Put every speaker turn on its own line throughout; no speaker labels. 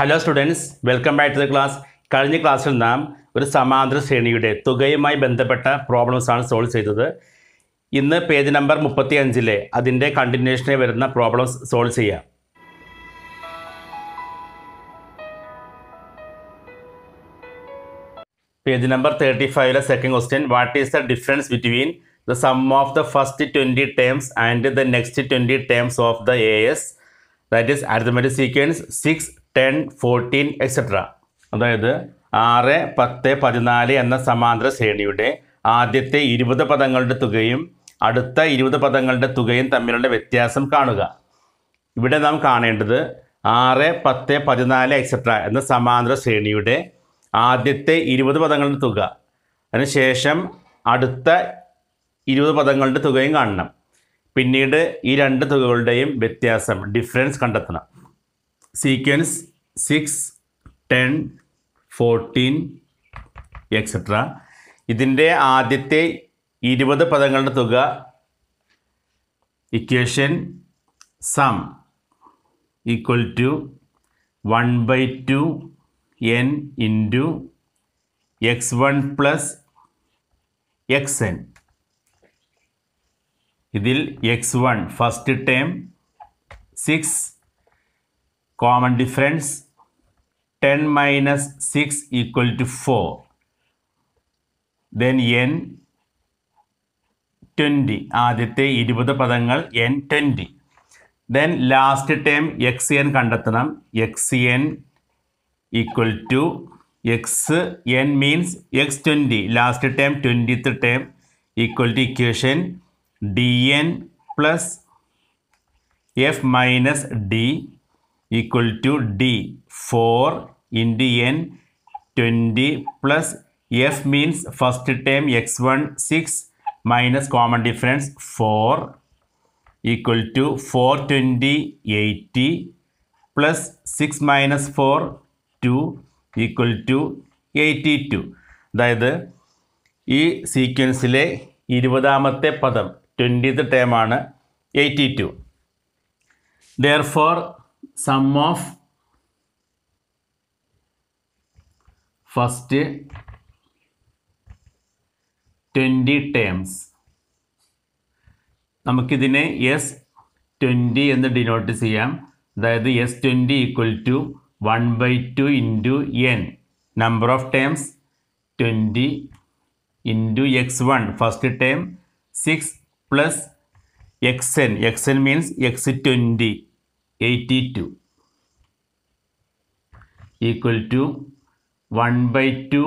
Hello students welcome back to the class കഴിഞ്ഞ ക്ലാസ്സിൽ നാം ഒരു സമാന്തര ശ്രേണിയുടെ തുകയുമായി ബന്ധപ്പെട്ട പ്രോബ്ലംസാണ് സോൾവ് ചെയ്തത് ഇന്ന് പേജ് നമ്പർ മുപ്പത്തി അഞ്ചിലെ അതിൻ്റെ കണ്ടിന്യൂഷനെ വരുന്ന പ്രോബ്ലംസ് സോൾവ് ചെയ്യാം പേജ് നമ്പർ തേർട്ടി ഫൈവിലെ second question what is the difference between the sum of the first twenty terms and the next twenty terms of the A S that is arithmetic sequence six ten fourteen etcetera അതായത് ആറ് പത്ത് പതിനാല് എന്ന സമാന്തര ശ്രേണിയുടെ ആദ്യത്തെ ഇരുപത് പദങ്ങളുടെ തുകയും അടുത്ത ഇരുപത് പദങ്ങളുടെ തുകയും തമ്മിലുള്ള വ്യത്യാസം കാണുക ഇവിടെ നാം കാണേണ്ടത് ആറ് പത്ത് പതിനാല് എക്സെട്ര എന്ന സമാന്തര ശ്രേണിയുടെ ആദ്യത്തെ ഇരുപത് പദങ്ങളുടെ തുക അതിനുശേഷം അടുത്ത ഇരുപത് പദങ്ങളുടെ തുകയും കാണണം പിന്നീട് ഈ രണ്ട് തുകകളുടെയും വ്യത്യാസം ഡിഫറൻസ് കണ്ടെത്തണം sequence six ten fourteen etcetera ഇതിൻ്റെ ആദ്യത്തെ ഇരുപത് പദങ്ങളുടെ തുക equation sum equal to one by two n into x one plus x n ഇതിൽ x one first term six common difference ten minus six equal to four then n twenty ആദ്യത്തെ ഇരുപത് പദങ്ങൾ n twenty then last time x n കണ്ടെത്തണം x n equal to x n means x twenty last time twentieth time equal to equation d n plus f minus d equal to d four into n twenty plus f means first term x one six minus common difference four equal to four twenty eighty plus six minus four two equal to eighty two അതായത് ഈ സീക്വൻസിലെ ഇരുപതാമത്തെ പദം twentieth ടേമാണ് eighty two therefore sum of first twenty terms നമുക്കിതിനെ s twenty എന്ന് denote ചെയ്യാം അതായത് s twenty equal to one by two into n number of terms twenty into x one first term six plus x n x n means x twenty eighty two equal to one by two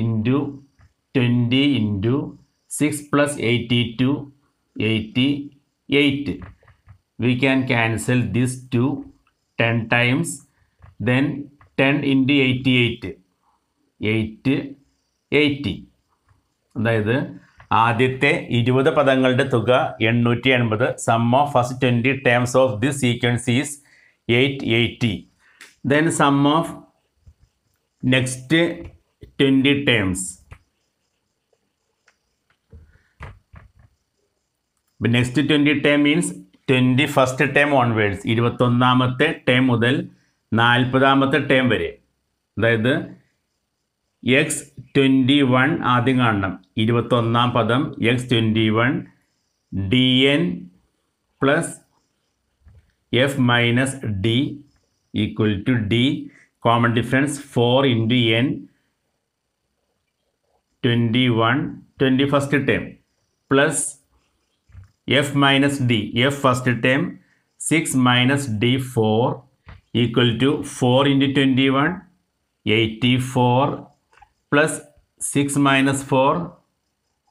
into twenty into six plus eighty two eighty eight we can cancel this two ten times then ten into eighty eight eight eighty അതായത് ആദ്യത്തെ ഇരുപത് പദങ്ങളുടെ തുക എണ്ണൂറ്റി എൺപത് sum of first twenty terms of this sequence is eight eighty then sum of next twenty terms next twenty term means twenty first term onwards ഇരുപത്തൊന്നാമത്തെ term മുതൽ നാൽപ്പതാമത്തെ ടേം വരെ അതായത് എക്സ് ട്വൻ്റി വൺ ആദ്യം കാണണം ഇരുപത്തൊന്നാം പദം x twenty one d n plus f minus d equal to d common difference four into n twenty one twenty first term plus f minus d f first term six minus d four equal to four into twenty one eighty four plus six minus four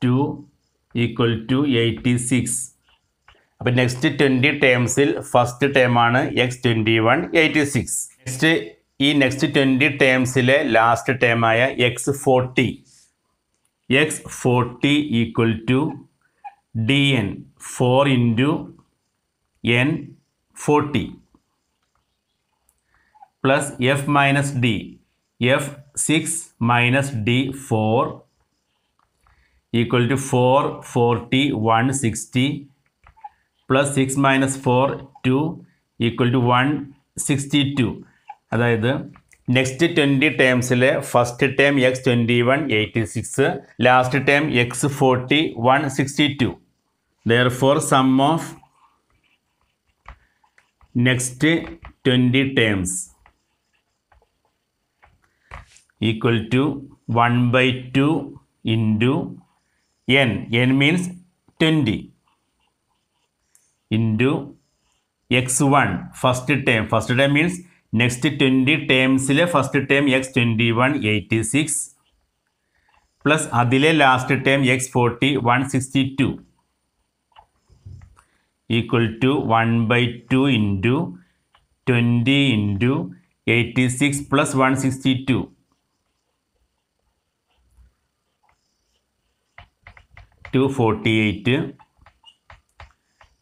two equal to eighty six അപ്പം next twenty ടേംസിൽ first ടേമാണ് x twenty one eighty six next ഈ next twenty ടേംസിലെ last ടേമായ x forty x forty equal to d n four into n forty plus f minus d f six minus d four equal to four forty one sixty plus six minus four two equal to one sixty two അതായത് next twenty ടേംസിലെ first term x twenty one eighty six last term x forty one sixty two therefore sum of next twenty terms equal to one by two into N n means twenty into x one first term first term means next 20 terms le first term x 21 86 plus adile last term x 40 162 equal to 1 by 2 into 20 into 86 plus 162 to 48.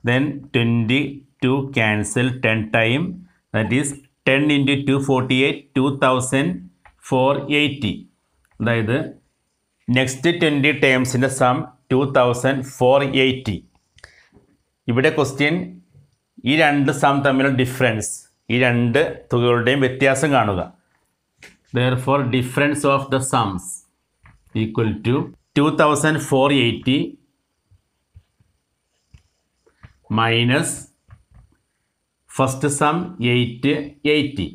then 20 to cancel 10 times. that is ten into two forty eight two thousand four eighty അതായത് next twenty ടേംസിൻ്റെ sum two thousand four eighty ഇവിടെ question ഈ രണ്ട് some തമ്മിലുള്ള difference ഈ രണ്ട് തുകകളുടെയും വ്യത്യാസം കാണുക therefore difference of the sums equal to two thousand four eighty minus First sum 880.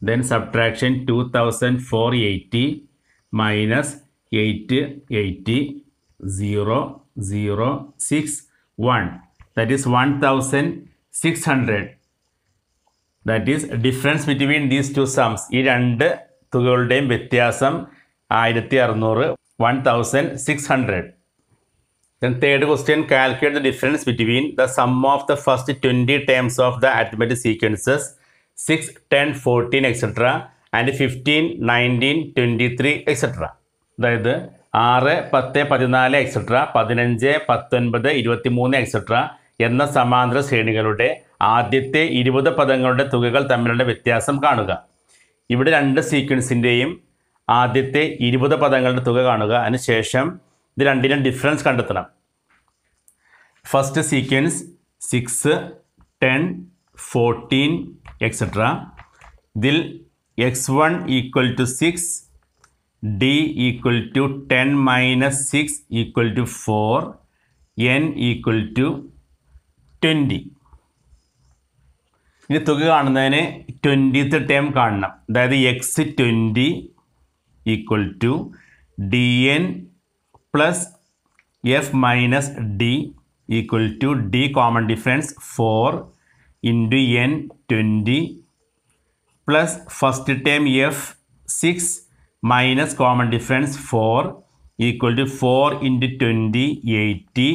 Then subtraction 2480 minus 880 0 0 6 1. That is 1600. That is difference between these two sums. It and തുകകളുടെയും വ്യത്യാസം ആയിരത്തി അറുന്നൂറ് one thousand six one thousand six hundred. Then third question, calculate the difference between the sum of the first 20 terms of the arithmetic sequences 6, 10, 14, etc. And 15, 19, 23, etc. That is ആറ് പത്ത് പതിനാല് etcetera പതിനഞ്ച് പത്തൊൻപത് ഇരുപത്തി മൂന്ന് എക്സെട്ര എന്ന സമാന്തര ശ്രേണികളുടെ ആദ്യത്തെ ഇരുപത് പദങ്ങളുടെ തുകകൾ തമ്മിലുള്ള വ്യത്യാസം കാണുക ഇവിടെ രണ്ട് സീക്വൻസിൻ്റെയും ആദ്യത്തെ ഇരുപത് പദങ്ങളുടെ തുക കാണുക അതിനുശേഷം ഇത് രണ്ടിനും ഡിഫറൻസ് കണ്ടെത്തണം first sequence six ten fourteen etcetera ഇതിൽ x one equal to six d equal to ten minus six equal to four n equal to twenty ഇനി തുക കാണുന്നതിന് ട്വൻറ്റീത്ത് ടേം കാണണം അതായത് x twenty equal to d n plus f minus d equal to d common difference four into n twenty plus first term f six minus common difference four equal to four into twenty eighty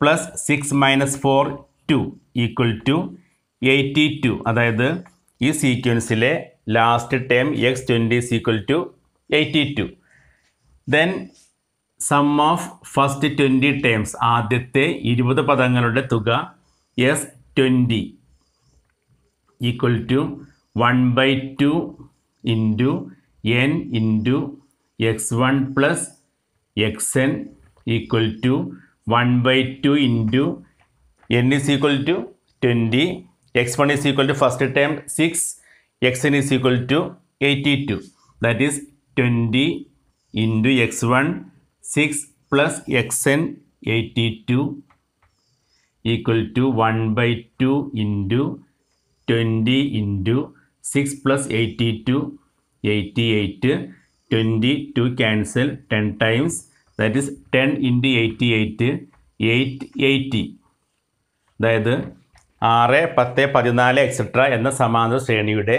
plus six minus four two equal to eighty two അതായത് ഈ സീക്വൻസിലെ last term x twenty equal to eighty two then sum of first twenty terms ആദ്യത്തെ ഇരുപത് പദങ്ങളുടെ തുക s twenty equal to one by two into n into x one plus x n equal to one by two into n is equal to twenty x one is equal to first term six x n is equal to eighty to that is twenty into x one six plus x n eighty two equal to one by two into twenty into six plus eighty two eighty eight twenty two cancel ten times that is ten into eighty eight eight eighty അതായത് ആറ് പത്ത് പതിനാല് etcetera എന്ന സമാന്തര ശ്രേണിയുടെ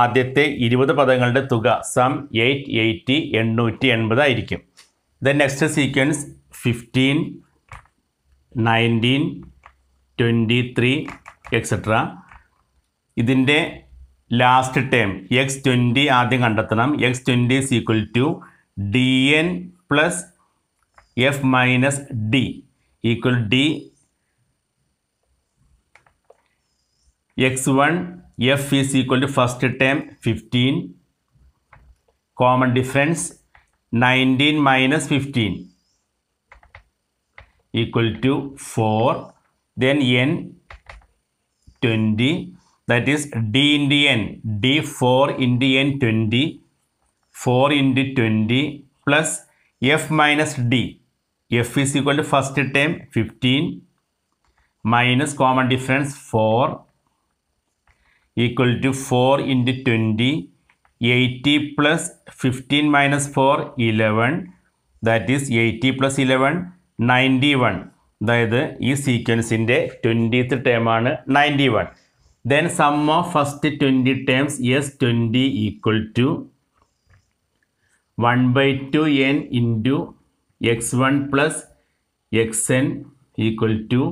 ആദ്യത്തെ ഇരുപത് പദങ്ങളുടെ തുക സം എയ്റ്റ് എയ്റ്റി എണ്ണൂറ്റി എൺപതായിരിക്കും next sequence fifteen nineteen twenty three etcetera ഇതിൻ്റെ ലാസ്റ്റ് ടേം എക്സ് ട്വൻറ്റി ആദ്യം കണ്ടെത്തണം x twenty is equal to d n plus f minus d equal d x one f is equal to first term fifteen common difference 19 minus 15 equal to 4 then n 20 that is d in the n d 4 in the n 20 4 into 20 plus f minus d f is equal to first term 15 minus common difference 4 equal to 4 into 20 eighty plus fifteen minus four eleven that is eighty plus eleven ninety one അതായത് ഈ സീക്വൻസിൻ്റെ twentieth ടേമാണ് ninety one then sum of first twenty terms s twenty equal to one by two n into x one plus x n equal to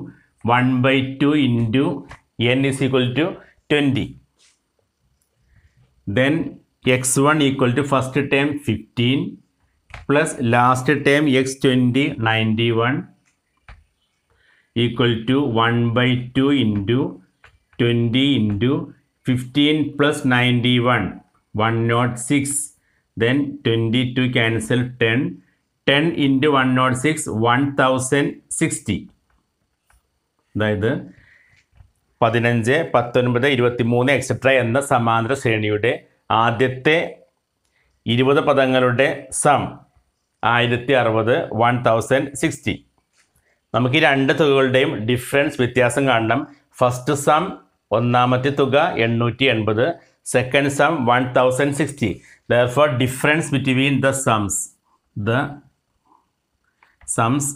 one by two into n is equal to twenty then x one equal to first term fifteen plus last term x twenty ninety one equal to one by two into twenty into fifteen plus ninety one one nought six then twenty two cancel ten ten into one nought six one thousand sixty അതായത് പതിനഞ്ച് പത്തൊൻപത് ഇരുപത്തി മൂന്ന് etcetera എന്ന സമാന്തര ശ്രേണിയുടെ ആദ്യത്തെ ഇരുപത് പദങ്ങളുടെ സം ആയിരത്തി അറുപത് വൺ തൗസൻഡ് സിക്സ്റ്റി നമുക്ക് ഈ രണ്ട് തുകകളുടെയും ഡിഫറൻസ് വ്യത്യാസം കാണണം ഫസ്റ്റ് സം ഒന്നാമത്തെ തുക എണ്ണൂറ്റി എൺപത് second sum one thousand sixty therefore difference between the sums the sums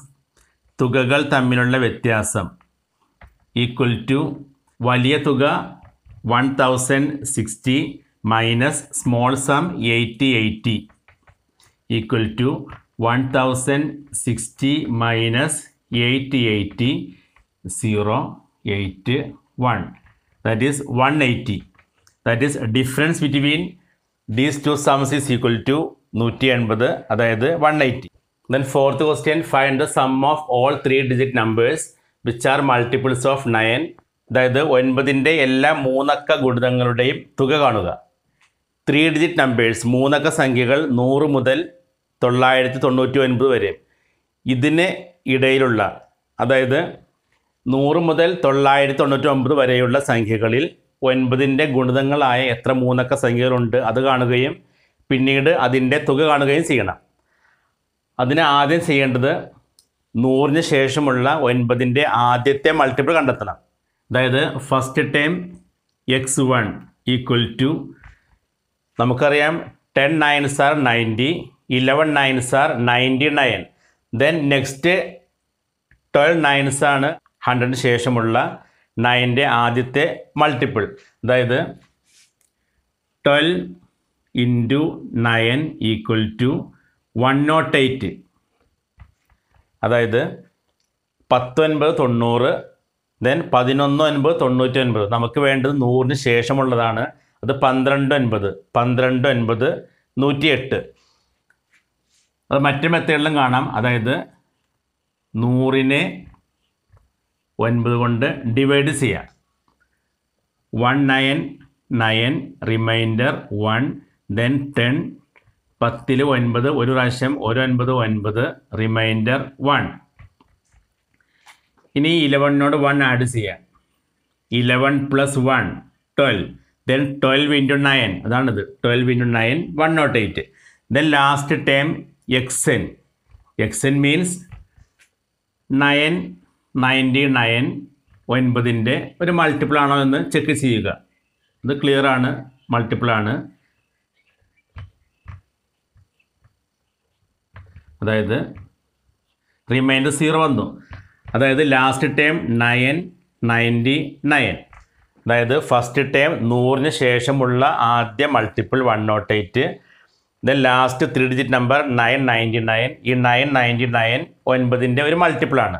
തുകകൾ തമ്മിലുള്ള വ്യത്യാസം ഈക്വൽ ടു വലിയ തുക one thousand sixty minus small sum eighty eighty equal to one thousand sixty minus eighty eighty zero eight one that is one eighty that is difference between these two sums is equal to നൂറ്റി എൺപത് അതായത് one eighty then fourth question find the sum of all three digit numbers which are multiples of nine അതായത് ഒൻപതിൻ്റെ എല്ലാ മൂന്നക്ക ഗുണിതങ്ങളുടെയും തുക കാണുക three digit numbers മൂന്നക്ക സംഖ്യകൾ നൂറ് മുതൽ തൊള്ളായിരത്തി തൊണ്ണൂറ്റി ഒൻപത് വരെ ഇതിന് ഇടയിലുള്ള അതായത് നൂറ് മുതൽ തൊള്ളായിരത്തി തൊണ്ണൂറ്റി ഒൻപത് വരെയുള്ള സംഖ്യകളിൽ ഒൻപതിൻ്റെ ഗുണിതങ്ങളായ എത്ര മൂന്നക്ക സംഖ്യകളുണ്ട് അത് കാണുകയും പിന്നീട് അതിൻ്റെ തുക കാണുകയും ചെയ്യണം അതിന് ആദ്യം ചെയ്യേണ്ടത് നൂറിന് ശേഷമുള്ള ഒൻപതിൻ്റെ ആദ്യത്തെ മൾട്ടിപ്പിൾ കണ്ടെത്തണം അതായത് first time x one equal to നമുക്കറിയാം ten nines are ninety eleven nines are ninety nine then next twelve nines ആണ് ഹൺഡ്രഡിന് ശേഷമുള്ള നയൻ്റെ ആദ്യത്തെ മൾട്ടിപ്പിൾ അതായത് twelve into nine equal to one not eight അതായത് പത്തൊൻപത് തൊണ്ണൂറ് ദെൻ പതിനൊന്ന് ഒൻപത് തൊണ്ണൂറ്റി ഒൻപത് നമുക്ക് വേണ്ടത് നൂറിന് ശേഷമുള്ളതാണ് അത് പന്ത്രണ്ട് ഒൻപത് പന്ത്രണ്ട് ഒൻപത് നൂറ്റി എട്ട് അത് മറ്റു മെത്തേഡിലും കാണാം അതായത് നൂറിനെ ഒൻപത് കൊണ്ട് ഡിവൈഡ് ചെയ്യാം one nine nine remainder one then ten പത്തിൽ ഒൻപത് ഒരു പ്രാവശ്യം ഒരു ഒൻപത് ഒൻപത് റിമൈൻഡർ വൺ ഇനി ഇലവണിനോട് വൺ ആഡ് ചെയ്യാം eleven plus one twelve then twelve into nine അതാണിത് twelve into nine one not eight then last term x n x n means nine ninety nine ഒൻപതിൻ്റെ ഒരു മൾട്ടിപ്പിൾ ആണോ എന്ന് ചെക്ക് ചെയ്യുക ഇത് ക്ലിയർ ആണ് മൾട്ടിപ്പിൾ ആണ് അതായത് റിമൈൻഡർ സീറോ വന്നു അതായത് last term nine ninety nine അതായത് ഫസ്റ്റ് ടേം നൂറിന് ശേഷമുള്ള ആദ്യ multiple one not eight then last three digit number nine ninety nine ഈ നയൻ നയൻറ്റി നയൻ ഒൻപതിൻ്റെ ഒരു മൾട്ടിപ്പിളാണ്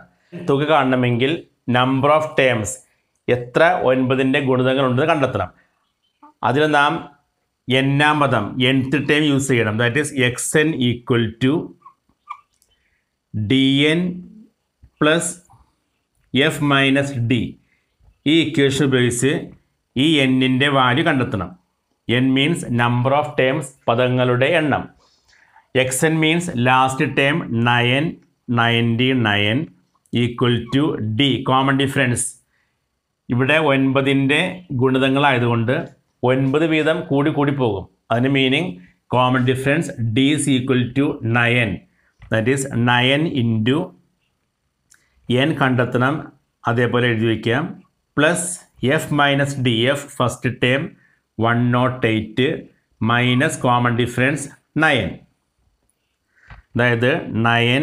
തുക കാണണമെങ്കിൽ നമ്പർ ഓഫ് ടേംസ് എത്ര ഒൻപതിൻ്റെ ഗുണിതങ്ങളുണ്ടെന്ന് കണ്ടെത്തണം അതിൽ നാം എന്നാം പദം എൺത്ത് ടേം യൂസ് ചെയ്യണം that is x n equal to d n plus f minus d ഈ ഇക്വേഷൻ ഉപയോഗിച്ച് ഈ എന്നിൻ്റെ വാല്യൂ കണ്ടെത്തണം n means number of terms പദങ്ങളുടെ എണ്ണം x n means last term nine ninety nine equal to d common difference ഇവിടെ ഒൻപതിൻ്റെ ഗുണിതങ്ങളായതുകൊണ്ട് ഒൻപത് വീതം കൂടി കൂടി പോകും അതിന് meaning common difference d is equal to nine that is nine into n കണ്ടെത്തണം അതേപോലെ എഴുതി വയ്ക്കാം plus f minus d f first term one not eight minus common difference nine അതായത് nine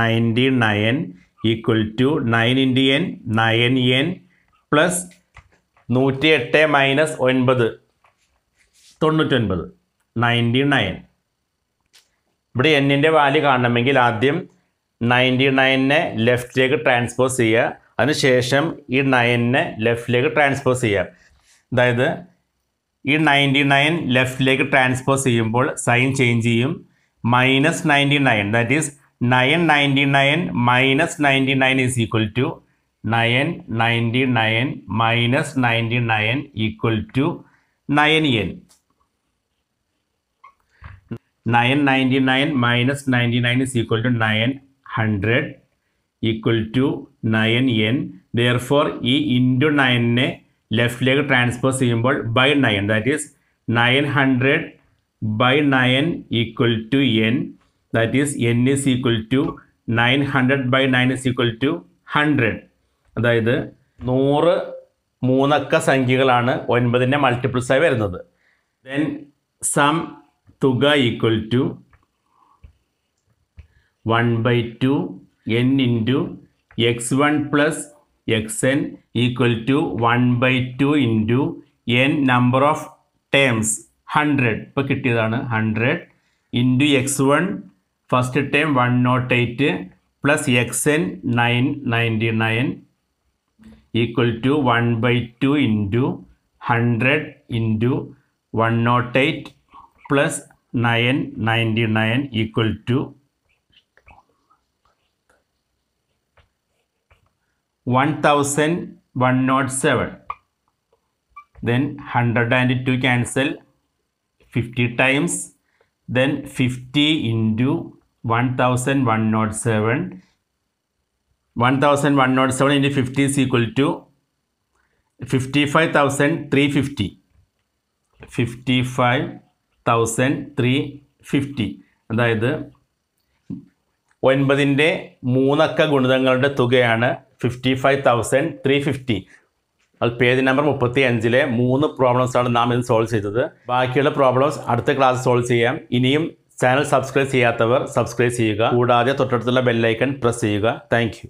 ninety nine equal to nine into n nine n plus നൂറ്റി എട്ട് minus ഒൻപത് തൊണ്ണൂറ്റൊൻപത് ninety nine ഇവിടെ എന്നിൻ്റെ വാല്യൂ കാണണമെങ്കിൽ ആദ്യം നയൻറ്റി നയനെ ലെഫ്റ്റിലേക്ക് ട്രാൻസ്പോസ് ചെയ്യുക അതിനുശേഷം ഈ നയനെ ലെഫ്റ്റിലേക്ക് ട്രാൻസ്പോസ് ചെയ്യാം അതായത് ഈ നയൻറ്റി നയൻ ലെഫ്റ്റിലേക്ക് ട്രാൻസ്പോസ് ചെയ്യുമ്പോൾ സൈൻ ചേഞ്ച് ചെയ്യും minus ninety nine that is nine ninety nine minus ninety nine is equal to nine ninety nine minus ninety nine equal to nine n nine ninety nine minus ninety nine is equal to nine hundred equal to nine n therefore ഈ into നയനെ ലെഫ്റ്റിലേക്ക് transfer ചെയ്യുമ്പോൾ by nine that is nine hundred by nine equal to N that is n is equal to nine hundred by nine is equal to hundred അതായത് നൂറ് മൂന്നക്ക സംഖ്യകളാണ് ഒൻപതിൻ്റെ മൾട്ടിപ്പിൾസായി വരുന്നത് ദെൻ സം തുക equal to one by two n into x one plus x n equal to one by two into n number of terms hundred ഇപ്പോൾ കിട്ടിയതാണ് hundred into x one first term one not eight plus x n nine ninety nine equal to one by two into hundred into one not eight plus nine ninety nine equal to 1107 then 102 cancel 50 times then 50 into 1107 1107 into 50 is equal to 55350 55350 അതായത് ഒൻപതിൻ്റെ മൂന്നക്ക ഗുണിതങ്ങളുടെ തുകയാണ് fifty five thousand three fifty അത് page number മുപ്പത്തി അഞ്ചിലെ മൂന്ന് പ്രോബ്ലംസാണ് നാം ഇന്ന് സോൾവ് ചെയ്തത് ബാക്കിയുള്ള പ്രോബ്ലംസ് അടുത്ത ക്ലാസ് സോൾവ് ചെയ്യാം ഇനിയും ചാനൽ സബ്സ്ക്രൈബ് ചെയ്യാത്തവർ സബ്സ്ക്രൈബ് ചെയ്യുക കൂടാതെ തൊട്ടടുത്തുള്ള ബെല്ലൈക്കൺ പ്രസ് ചെയ്യുക താങ്ക്